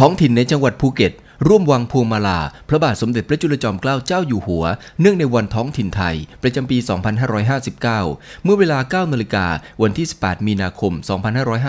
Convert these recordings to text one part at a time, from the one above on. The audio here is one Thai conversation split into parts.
ท้องถิ่นในจังหวัดภูเก็ตร่วมวางพวงมาลา พระบาทสมเด็จพระจุลจอมเกล้าเจ้าอยู่หัว เนื่องในวันท้องถิ่นไทย ประจำปี 2559 เมื่อเวลา9นาฬิกา วันที่18มีนาคม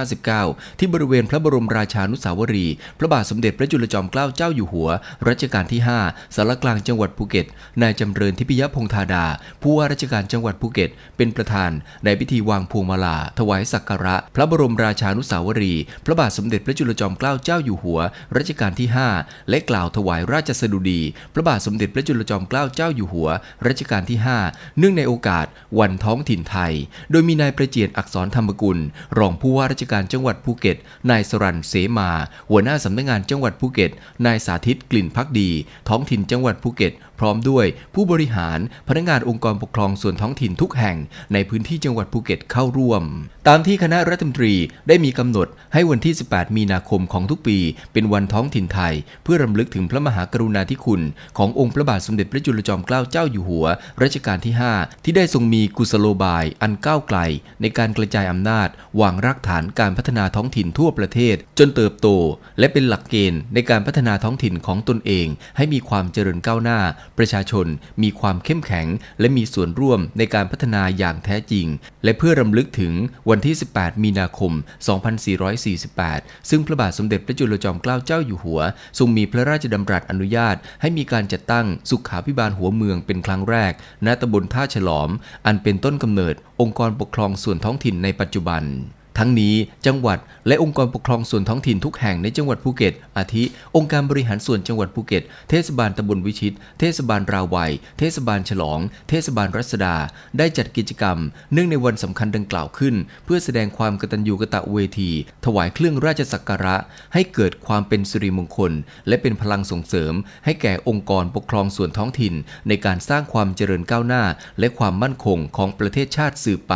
2559 ที่บริเวณพระบรมราชานุสาวรี พระบาทสมเด็จพระจุลจอมเกล้าเจ้าอยู่หัว รัชกาลที่ 5สารกลางจังหวัดภูเก็ต นายจำเริญทิพยพงธาดา ผู้ว่าราชการจังหวัดภูเก็ต เป็นประธานในพิธีวางพวงมาลาถวายสักการะพระบรมราชานุสาวรีพระบาทสมเด็จพระจุลจอมเกล้าเจ้าอยู่หัว รัชกาลที่ 5 และกล่าวถวายราชสดุดีพระบาทสมเด็จพระจุลจอมเกล้าเจ้าอยู่หัวรัชกาลที่ 5 เนื่องในโอกาส วันท้องถิ่นไทย โดยมีนายประเจียนอักษรธรรมกุล รองผู้ว่าราชการจังหวัดภูเก็ต นายสรันเสมา หัวหน้าสำนักงงานจังหวัดภูเก็ต นายสาธิตกลิ่นพักดี ท้องถิ่นจังหวัดภูเก็ต พร้อมด้วยผู้บริหาร พนักงานองค์กรปกครองส่วนท้องถิ่นทุกแห่ง ในพื้นที่จังหวัดภูเก็ตเข้าร่วม ตามที่คณะรัฐมนตรีได้มีกำหนดให้วันที่ 18 มีนาคมของทุกปี เป็นวันท้องถิ่นไทย เพื่อรำำลึกถึงพระมหากรุณาธิคุณ ขององค์พระบาทสมเด็จพระจุลจอมเกล้าเจ้าอยู่หัวรัชกาลที่ 5 ที่ได้ทรงมีกุศโลบายอันก้าวไกลในการกระจายอำนาจวางรากฐานการพัฒนาท้องถิ่นทั่วประเทศจนเติบโตและเป็นหลักเกณฑ์ในการพัฒนาท้องถิ่นของตนเอง ให้มีความเจริญก้าวหน้า ประชาชนมีความเข้มแข็งและมีส่วนร่วมในการพัฒนาอย่างแท้จริง และเพื่อรำลึกถึงวันที่ 18 มีนาคม 2448 ซึ่งพระบาทสมเด็จพระจุลจอมเกล้าเจ้าอยู่หัวทรงมีพระระราชดำรัสอนุญาตให้มีการจัดตั้งสุขาพิบาลหัวเมืองเป็นครั้งแรกณตำบลท่าฉลอม อันเป็นต้นกำเนิดองค์กรปกครองส่วนท้องถิ่นในปัจจุบันทั้งนี้จังหวัดและองค์กรปกครองส่วนท้องถิ่นทุกแห่งในจังหวัดภูเก็ต อาทิ องค์การบริหารส่วนจังหวัดภูเก็ต เทศบาลตำบลวิชิต เทศบาลราวัยเทศบาลฉลอง เทศบาลรัศดา ได้จัดกิจกรรม เนื่องในวันสำคัญดังกล่าวขึ้นเพื่อแสดงความกตัญญูกตเวที ถวายเครื่องราชสักการะ ให้เกิดความเป็นสิริมงคล และเป็นพลังส่งเสริม ให้แก่องค์กรปกครองส่วนท้องถิ่น ในการสร้างความเจริญก้าวหน้า และความมั่นคงของประเทศชาติสืบไป